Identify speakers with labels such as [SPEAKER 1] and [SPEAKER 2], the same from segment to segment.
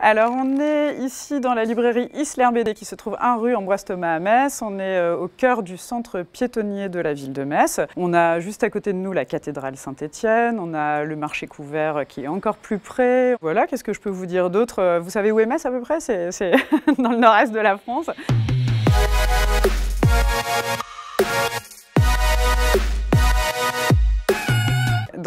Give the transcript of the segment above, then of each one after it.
[SPEAKER 1] Alors, on est ici dans la librairie Isler BD qui se trouve 1 rue Ambroise-Thomas à Metz. On est euh, au cœur du centre piétonnier de la ville de Metz. On a juste à côté de nous la cathédrale Saint-Étienne. On a le marché couvert qui est encore plus près. Voilà, qu'est-ce que je peux vous dire d'autre euh, Vous savez où est Metz à peu près C'est dans le nord-est de la France.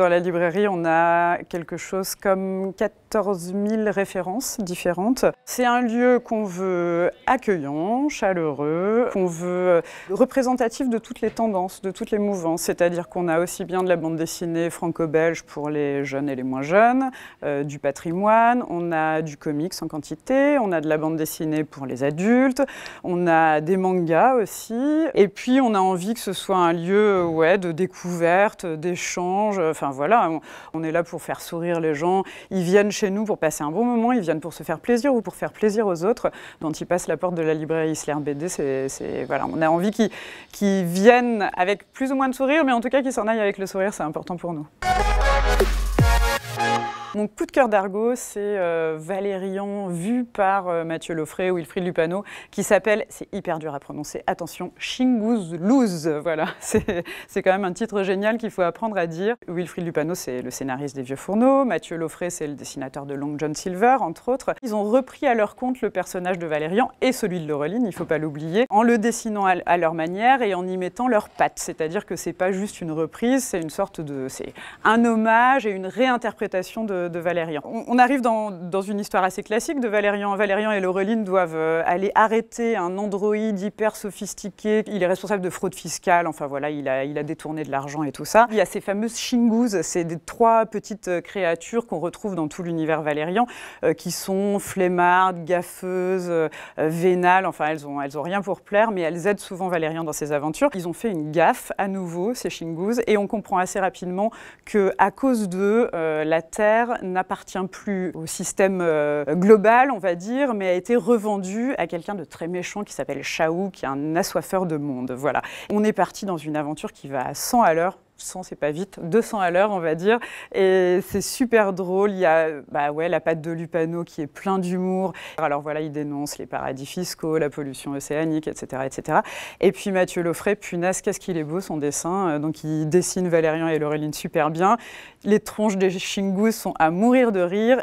[SPEAKER 1] dans la librairie, on a quelque chose comme 14 000 références différentes. C'est un lieu qu'on veut accueillant, chaleureux, qu'on veut représentatif de toutes les tendances, de toutes les mouvances. C'est-à-dire qu'on a aussi bien de la bande dessinée franco-belge pour les jeunes et les moins jeunes, euh, du patrimoine, on a du comics en quantité, on a de la bande dessinée pour les adultes, on a des mangas aussi. Et puis, on a envie que ce soit un lieu ouais, de découverte, d'échange, enfin voilà, on, est là pour faire sourire les gens. Ils viennent chez nous pour passer un bon moment, ils viennent pour se faire plaisir ou pour faire plaisir aux autres. Quand ils passent la porte de la librairie Isler BD, c'est voilà, on a envie qu'ils viennent avec plus ou moins de sourire, mais en tout cas qu'ils s'en aillent avec le sourire, c'est important pour nous. Mon coup de cœur d'argot, c'est euh, Valérian, vu par euh, Mathieu Loffray ou Wilfried Lupano, qui s'appelle, c'est hyper dur à prononcer, attention, Chinguzluz. Voilà, c'est quand même un titre génial qu'il faut apprendre à dire. Wilfried Lupano, c'est le scénariste des Vieux Fourneaux, Mathieu Loffray, c'est le dessinateur de Long John Silver, entre autres. Ils ont repris à leur compte le personnage de Valérian et celui de Laureline, il ne faut pas l'oublier, en le dessinant à leur manière et en y mettant leurs pattes. C'est-à-dire que c'est pas juste une reprise, c'est une sorte de. c'est un hommage et une réinterprétation de de, On, arrive dans, une histoire assez classique de Valérian. Valérian et Laureline doivent euh, aller arrêter un androïde hyper sophistiqué. Il est responsable de fraude fiscale, enfin voilà, il a, détourné de l'argent et tout ça. Il y a ces fameuses Chingouz. c'est des trois petites euh, créatures qu'on retrouve dans tout l'univers Valérian, euh, qui sont flemmardes, gaffeuses, vénales, enfin elles ont, rien pour plaire, mais elles aident souvent Valérian dans ses aventures. Ils ont fait une gaffe à nouveau, ces Chingouz, et on comprend assez rapidement que à cause d'eux, la Terre n'appartient plus au système euh, global, on va dire, mais a été revendu à quelqu'un de très méchant qui s'appelle Shao, qui est un assoiffeur de monde. Voilà. On est parti dans une aventure qui va à 100 à l'heure 100, c'est pas vite, 200 à l'heure, on va dire. Et c'est super drôle. Il y a bah ouais, la patte de Lupano qui est plein d'humour. Alors voilà, il dénonce les paradis fiscaux, la pollution océanique, etc. etc. Et puis Mathieu Loffray, punaise, qu'est-ce qu'il est beau son dessin. Euh, donc il dessine Valérian et Laureline super bien. Les tronches des chingous sont à mourir de rire.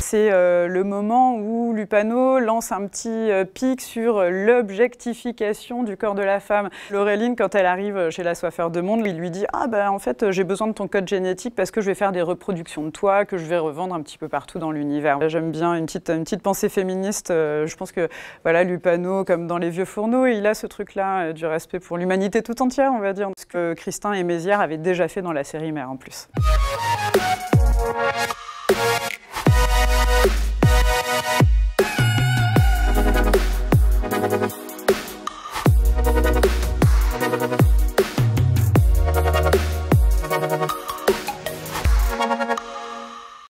[SPEAKER 1] C'est euh, le moment où Lupano lance un petit euh, pic sur euh, l'objectification du corps de la femme. Laureline, quand elle arrive chez la soiffeur de monde, il lui dit Ah ben en fait j'ai besoin de ton code génétique parce que je vais faire des reproductions de toi que je vais revendre un petit peu partout dans l'univers. J'aime bien une petite, une petite pensée féministe. Je pense que voilà Lupano, comme dans les vieux fourneaux, il a ce truc-là du respect pour l'humanité tout entière, on va dire, ce que Christin et Mézières avaient déjà fait dans la série Mère en plus.